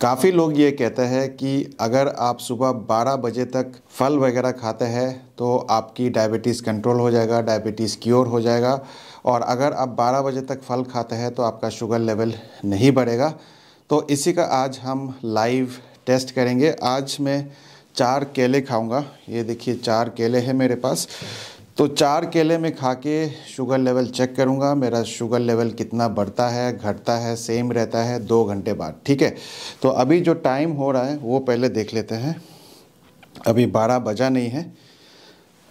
काफ़ी लोग ये कहते हैं कि अगर आप सुबह 12 बजे तक फल वगैरह खाते हैं तो आपकी डायबिटीज़ कंट्रोल हो जाएगा डायबिटीज़ क्योर हो जाएगा और अगर आप 12 बजे तक फल खाते हैं तो आपका शुगर लेवल नहीं बढ़ेगा तो इसी का आज हम लाइव टेस्ट करेंगे आज मैं चार केले खाऊंगा ये देखिए चार केले हैं मेरे पास तो चार केले में खा के शुगर लेवल चेक करूँगा मेरा शुगर लेवल कितना बढ़ता है घटता है सेम रहता है दो घंटे बाद ठीक है तो अभी जो टाइम हो रहा है वो पहले देख लेते हैं अभी बारह बजा नहीं है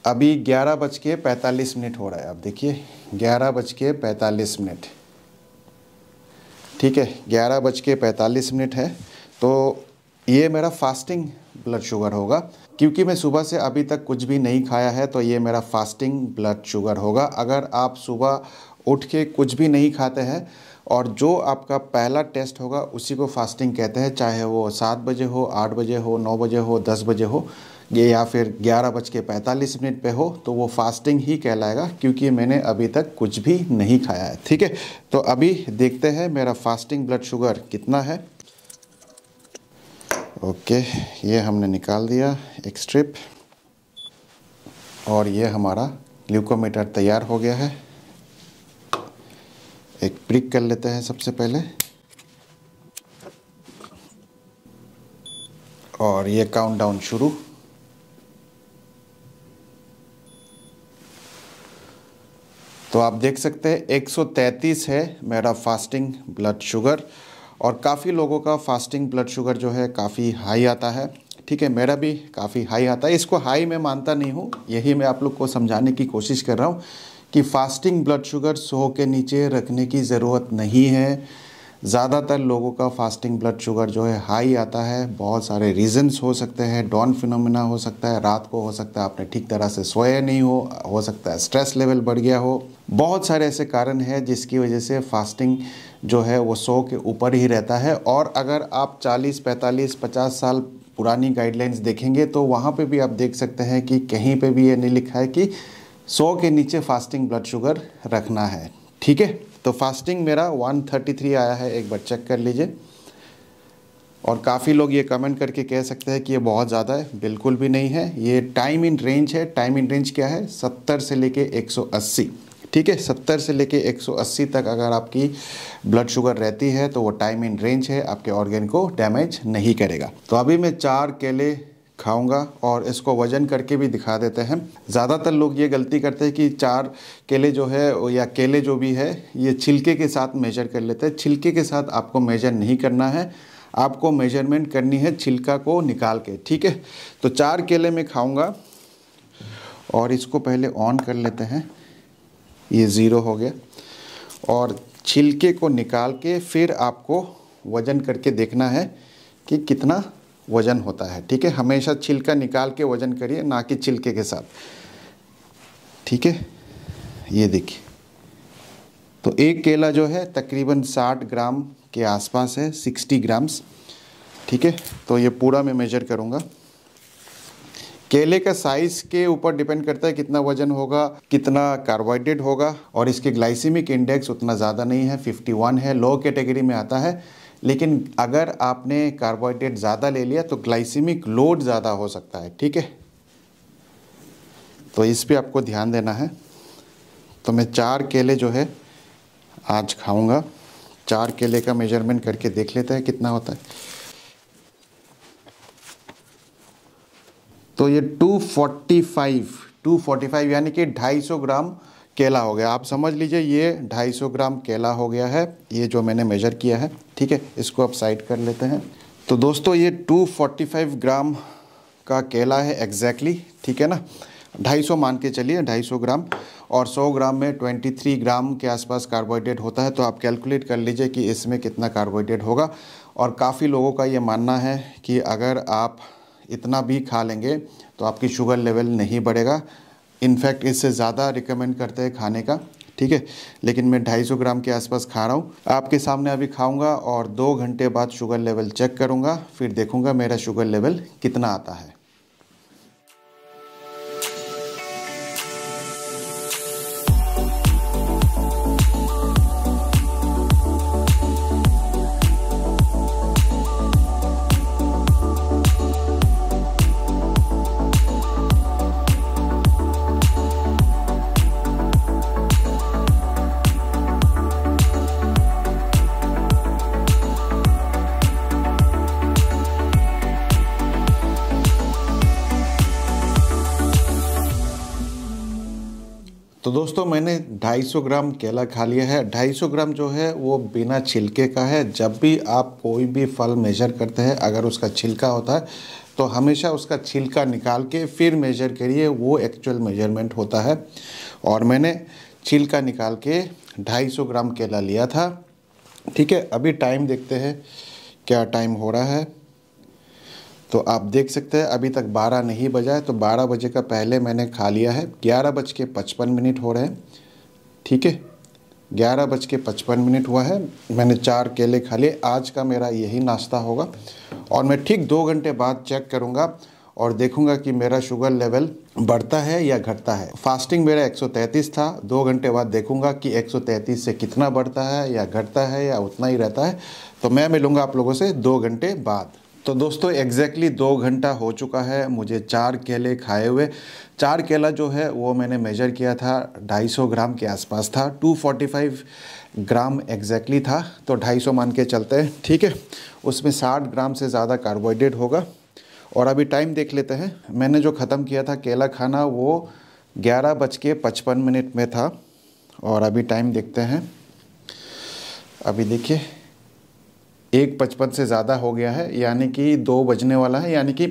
अभी ग्यारह बज के पैंतालीस मिनट हो रहा है आप देखिए ग्यारह बज के पैंतालीस मिनट ठीक है ग्यारह बज के पैंतालीस मिनट है तो ये मेरा फास्टिंग ब्लड शुगर होगा क्योंकि मैं सुबह से अभी तक कुछ भी नहीं खाया है तो ये मेरा फास्टिंग ब्लड शुगर होगा अगर आप सुबह उठ के कुछ भी नहीं खाते हैं और जो आपका पहला टेस्ट होगा उसी को फास्टिंग कहते हैं चाहे वो सात बजे हो आठ बजे हो नौ बजे हो दस बजे हो ये या फिर ग्यारह बज के पैंतालीस मिनट पे हो तो वो फास्टिंग ही कहलाएगा क्योंकि मैंने अभी तक कुछ भी नहीं खाया है ठीक है तो अभी देखते हैं मेरा फास्टिंग ब्लड शुगर कितना है ओके ये हमने निकाल दिया एक स्ट्रिप और ये हमारा ग्लूकोमीटर तैयार हो गया है एक प्रिक कर लेते हैं सबसे पहले और ये काउंटडाउन शुरू तो आप देख सकते हैं 133 है मेरा फास्टिंग ब्लड शुगर और काफ़ी लोगों का फास्टिंग ब्लड शुगर जो है काफ़ी हाई आता है ठीक है मेरा भी काफ़ी हाई आता है इसको हाई मैं मानता नहीं हूँ यही मैं आप लोग को समझाने की कोशिश कर रहा हूँ कि फास्टिंग ब्लड शुगर सो के नीचे रखने की ज़रूरत नहीं है ज़्यादातर लोगों का फास्टिंग ब्लड शुगर जो है हाई आता है बहुत सारे रीजंस हो सकते हैं डॉन फिनोमिना हो सकता है रात को हो सकता है आपने ठीक तरह से सोया नहीं हो हो सकता है स्ट्रेस लेवल बढ़ गया हो बहुत सारे ऐसे कारण हैं जिसकी वजह से फास्टिंग जो है वो सौ के ऊपर ही रहता है और अगर आप 40, 45, 50 साल पुरानी गाइडलाइंस देखेंगे तो वहाँ पे भी आप देख सकते हैं कि कहीं पे भी ये नहीं लिखा है कि 100 के नीचे फास्टिंग ब्लड शुगर रखना है ठीक है तो फास्टिंग मेरा 133 आया है एक बार चेक कर लीजिए और काफ़ी लोग ये कमेंट करके कह सकते हैं कि ये बहुत ज़्यादा है बिल्कुल भी नहीं है ये टाइम इन रेंज है टाइम इन रेंज क्या है सत्तर से लेके एक ठीक है सत्तर से लेके 180 तक अगर आपकी ब्लड शुगर रहती है तो वो टाइम इन रेंज है आपके ऑर्गेन को डैमेज नहीं करेगा तो अभी मैं चार केले खाऊंगा और इसको वजन करके भी दिखा देते हैं ज़्यादातर लोग ये गलती करते हैं कि चार केले जो है या केले जो भी है ये छिलके के साथ मेजर कर लेते हैं छिलके के साथ आपको मेजर नहीं करना है आपको मेजरमेंट करनी है छिलका को निकाल के ठीक है तो चार केले में खाऊंगा और इसको पहले ऑन कर लेते हैं ये ज़ीरो हो गया और छिलके को निकाल के फिर आपको वज़न करके देखना है कि कितना वज़न होता है ठीक है हमेशा छिलका निकाल के वज़न करिए ना कि छिलके के साथ ठीक है ये देखिए तो एक केला जो है तकरीबन 60 ग्राम के आसपास है 60 ग्राम्स ठीक है तो ये पूरा मैं मेजर करूँगा केले का साइज के ऊपर डिपेंड करता है कितना वजन होगा कितना कार्बोहाइड्रेट होगा और इसके ग्लाइसिमिक इंडेक्स उतना ज़्यादा नहीं है 51 है लो कैटेगरी में आता है लेकिन अगर आपने कार्बोहाइड्रेट ज़्यादा ले लिया तो ग्लाइसिमिक लोड ज़्यादा हो सकता है ठीक है तो इस पर आपको ध्यान देना है तो मैं चार केले जो है आज खाऊंगा चार केले का मेजरमेंट करके देख लेते हैं कितना होता है तो ये 245 245 यानी कि 250 ग्राम केला हो गया आप समझ लीजिए ये 250 ग्राम केला हो गया है ये जो मैंने मेजर किया है ठीक है इसको आप साइड कर लेते हैं तो दोस्तों ये 245 ग्राम का केला है एग्जैक्टली exactly, ठीक है ना 250 मान के चलिए 250 ग्राम और 100 ग्राम में 23 ग्राम के आसपास कार्बोहाइड्रेट होता है तो आप कैलकुलेट कर लीजिए कि इसमें कितना कार्बोहाइड्रेट होगा और काफ़ी लोगों का ये मानना है कि अगर आप इतना भी खा लेंगे तो आपकी शुगर लेवल नहीं बढ़ेगा इनफैक्ट इससे ज़्यादा रिकमेंड करते हैं खाने का ठीक है लेकिन मैं 250 ग्राम के आसपास खा रहा हूँ आपके सामने अभी खाऊंगा और दो घंटे बाद शुगर लेवल चेक करूँगा फिर देखूँगा मेरा शुगर लेवल कितना आता है दोस्तों मैंने 250 ग्राम केला खा लिया है 250 ग्राम जो है वो बिना छिलके का है जब भी आप कोई भी फल मेजर करते हैं अगर उसका छिलका होता है तो हमेशा उसका छिलका निकाल के फिर मेजर करिए वो एक्चुअल मेजरमेंट होता है और मैंने छिलका निकाल के 250 ग्राम केला लिया था ठीक है अभी टाइम देखते हैं क्या टाइम हो रहा है तो आप देख सकते हैं अभी तक 12 नहीं बजा है तो 12 बजे का पहले मैंने खा लिया है ग्यारह बज के पचपन मिनट हो रहे हैं ठीक है ग्यारह बज के पचपन मिनट हुआ है मैंने चार केले खा लिए आज का मेरा यही नाश्ता होगा और मैं ठीक दो घंटे बाद चेक करूँगा और देखूंगा कि मेरा शुगर लेवल बढ़ता है या घटता है फास्टिंग मेरा 133 था दो घंटे बाद देखूंगा कि 133 से कितना बढ़ता है या घटता है या उतना ही रहता है तो मैं मिलूंगा आप लोगों से दो घंटे बाद तो दोस्तों एग्जैक्टली exactly दो घंटा हो चुका है मुझे चार केले खाए हुए चार केला जो है वो मैंने मेजर किया था 250 ग्राम के आसपास था 245 ग्राम एग्जैक्टली था तो 250 मान के चलते हैं ठीक है उसमें 60 ग्राम से ज़्यादा कार्बोहाइड्रेट होगा और अभी टाइम देख लेते हैं मैंने जो ख़त्म किया था केला खाना वो ग्यारह बज के पचपन मिनट में था और अभी टाइम देखते हैं अभी देखिए एक पचपन से ज़्यादा हो गया है यानी कि दो बजने वाला है यानी कि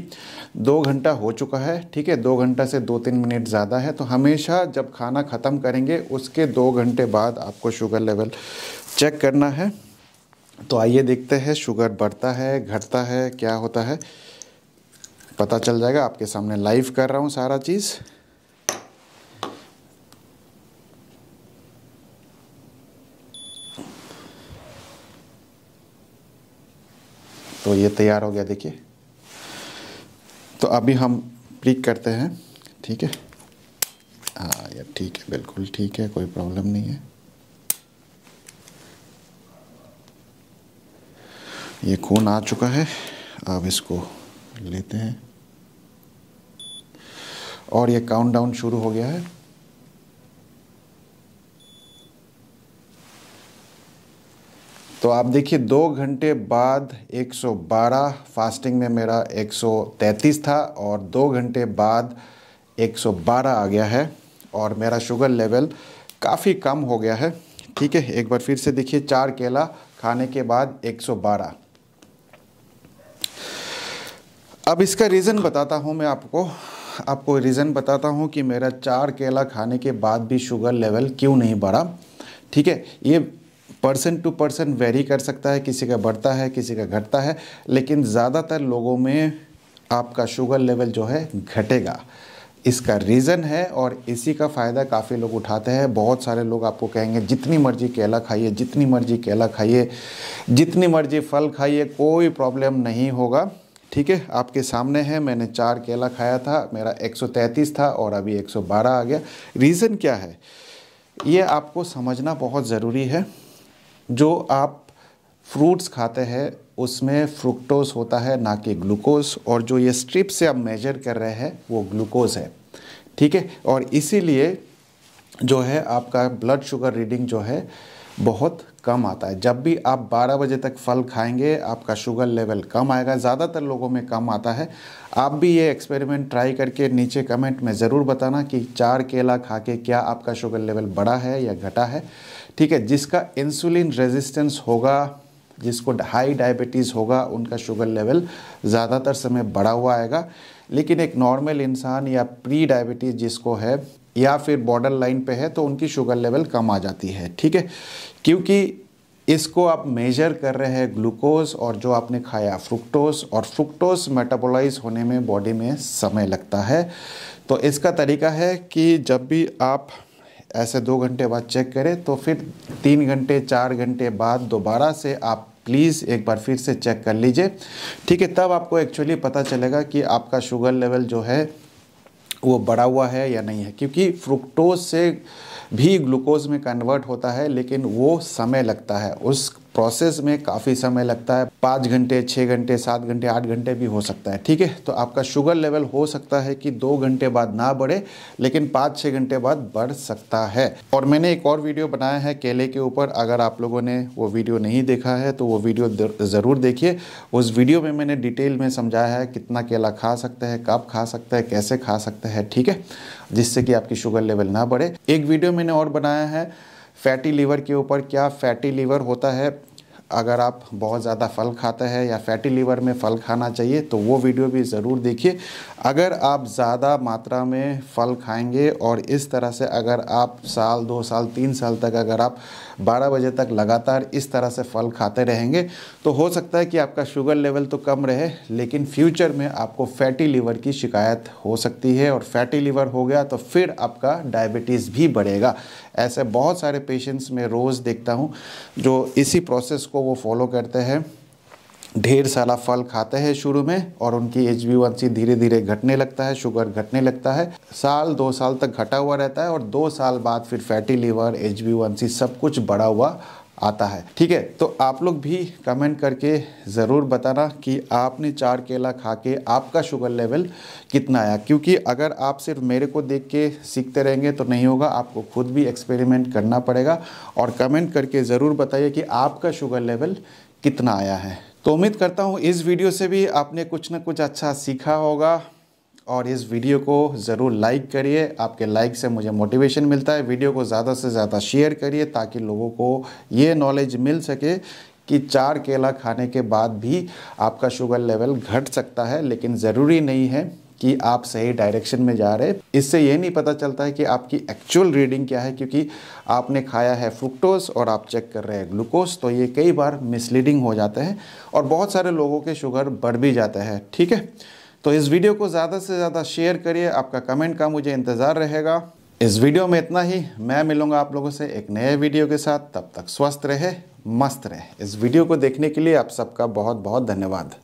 दो घंटा हो चुका है ठीक है दो घंटा से दो तीन मिनट ज़्यादा है तो हमेशा जब खाना ख़त्म करेंगे उसके दो घंटे बाद आपको शुगर लेवल चेक करना है तो आइए देखते हैं शुगर बढ़ता है घटता है क्या होता है पता चल जाएगा आपके सामने लाइव कर रहा हूँ सारा चीज़ ये तैयार हो गया देखिए तो अभी हम प्रिक करते हैं ठीक है हाँ यार ठीक है बिल्कुल ठीक है कोई प्रॉब्लम नहीं है ये खून आ चुका है अब इसको लेते हैं और ये काउंटडाउन शुरू हो गया है तो आप देखिए दो घंटे बाद 112 फास्टिंग में मेरा 133 था और दो घंटे बाद 112 आ गया है और मेरा शुगर लेवल काफ़ी कम हो गया है ठीक है एक बार फिर से देखिए चार केला खाने के बाद 112 अब इसका रीज़न बताता हूँ मैं आपको आपको रीज़न बताता हूँ कि मेरा चार केला खाने के बाद भी शुगर लेवल क्यों नहीं बढ़ा ठीक है ये पर्सन टू पर्सन वेरी कर सकता है किसी का बढ़ता है किसी का घटता है लेकिन ज़्यादातर लोगों में आपका शुगर लेवल जो है घटेगा इसका रीज़न है और इसी का फ़ायदा काफ़ी लोग उठाते हैं बहुत सारे लोग आपको कहेंगे जितनी मर्जी केला खाइए जितनी मर्जी केला खाइए जितनी मर्जी फल खाइए कोई प्रॉब्लम नहीं होगा ठीक है आपके सामने है मैंने चार केला खाया था मेरा 133 था और अभी 112 आ गया रीज़न क्या है ये आपको समझना बहुत ज़रूरी है जो आप फ्रूट्स खाते हैं उसमें फ्रुक्टोज होता है ना कि ग्लूकोज और जो ये स्ट्रिप से आप मेजर कर रहे हैं वो ग्लूकोज है ठीक है और इसीलिए जो है आपका ब्लड शुगर रीडिंग जो है बहुत कम आता है जब भी आप 12 बजे तक फल खाएंगे आपका शुगर लेवल कम आएगा ज़्यादातर लोगों में कम आता है आप भी ये एक्सपेरिमेंट ट्राई करके नीचे कमेंट में ज़रूर बताना कि चार केला खा के क्या आपका शुगर लेवल बढ़ा है या घटा है ठीक है जिसका इंसुलिन रेजिस्टेंस होगा जिसको हाई डायबिटीज़ होगा उनका शुगर लेवल ज़्यादातर समय बढ़ा हुआ आएगा लेकिन एक नॉर्मल इंसान या प्री डायबिटीज़ जिसको है या फिर बॉर्डर लाइन पे है तो उनकी शुगर लेवल कम आ जाती है ठीक है क्योंकि इसको आप मेजर कर रहे हैं ग्लूकोज और जो आपने खाया फ्रुक्टोज और फ्रुक्टोज मेटाबोलाइज होने में बॉडी में समय लगता है तो इसका तरीका है कि जब भी आप ऐसे दो घंटे बाद चेक करें तो फिर तीन घंटे चार घंटे बाद दोबारा से आप प्लीज़ एक बार फिर से चेक कर लीजिए ठीक है तब आपको एक्चुअली पता चलेगा कि आपका शुगर लेवल जो है वो बढ़ा हुआ है या नहीं है क्योंकि फ्रुक्टोज से भी ग्लूकोज में कन्वर्ट होता है लेकिन वो समय लगता है उस प्रोसेस में काफ़ी समय लगता है पाँच घंटे छः घंटे सात घंटे आठ घंटे भी हो सकता है ठीक है तो आपका शुगर लेवल हो सकता है कि दो घंटे बाद ना बढ़े लेकिन पाँच छः घंटे बाद बढ़ सकता है और मैंने एक और वीडियो बनाया है केले के ऊपर अगर आप लोगों ने वो वीडियो नहीं देखा है तो वो वीडियो ज़रूर देखिए उस वीडियो में मैंने डिटेल में समझाया है कितना केला खा सकते हैं कब खा सकते हैं कैसे खा सकते हैं ठीक है जिससे कि आपकी शुगर लेवल ना बढ़े एक वीडियो मैंने और बनाया है फैटी लीवर के ऊपर क्या फैटी लीवर होता है अगर आप बहुत ज़्यादा फल खाता है या फैटी लीवर में फल खाना चाहिए तो वो वीडियो भी ज़रूर देखिए अगर आप ज़्यादा मात्रा में फल खाएंगे और इस तरह से अगर आप साल दो साल तीन साल तक अगर आप 12 बजे तक लगातार इस तरह से फल खाते रहेंगे तो हो सकता है कि आपका शुगर लेवल तो कम रहे लेकिन फ्यूचर में आपको फैटी लीवर की शिकायत हो सकती है और फैटी लीवर हो गया तो फिर आपका डायबिटीज़ भी बढ़ेगा ऐसे बहुत सारे पेशेंट्स में रोज़ देखता हूँ जो इसी प्रोसेस को वो फॉलो करते हैं ढेर सारा फल खाते हैं शुरू में और उनकी एच बी धीरे धीरे घटने लगता है शुगर घटने लगता है साल दो साल तक घटा हुआ रहता है और दो साल बाद फिर फैटी लीवर एच बी सब कुछ बढ़ा हुआ आता है ठीक है तो आप लोग भी कमेंट करके ज़रूर बताना कि आपने चार केला खा के आपका शुगर लेवल कितना आया क्योंकि अगर आप सिर्फ मेरे को देख के सीखते रहेंगे तो नहीं होगा आपको खुद भी एक्सपेरिमेंट करना पड़ेगा और कमेंट करके ज़रूर बताइए कि आपका शुगर लेवल कितना आया है तो उम्मीद करता हूँ इस वीडियो से भी आपने कुछ ना कुछ अच्छा सीखा होगा और इस वीडियो को ज़रूर लाइक करिए आपके लाइक से मुझे मोटिवेशन मिलता है वीडियो को ज़्यादा से ज़्यादा शेयर करिए ताकि लोगों को ये नॉलेज मिल सके कि चार केला खाने के बाद भी आपका शुगर लेवल घट सकता है लेकिन ज़रूरी नहीं है कि आप सही डायरेक्शन में जा रहे इससे ये नहीं पता चलता है कि आपकी एक्चुअल रीडिंग क्या है क्योंकि आपने खाया है फ्रुक्टोज और आप चेक कर रहे हैं ग्लूकोज तो ये कई बार मिसलीडिंग हो जाते हैं और बहुत सारे लोगों के शुगर बढ़ भी जाता है ठीक है तो इस वीडियो को ज़्यादा से ज़्यादा शेयर करिए आपका कमेंट का मुझे इंतज़ार रहेगा इस वीडियो में इतना ही मैं मिलूंगा आप लोगों से एक नए वीडियो के साथ तब तक स्वस्थ रहे मस्त रहे इस वीडियो को देखने के लिए आप सबका बहुत बहुत धन्यवाद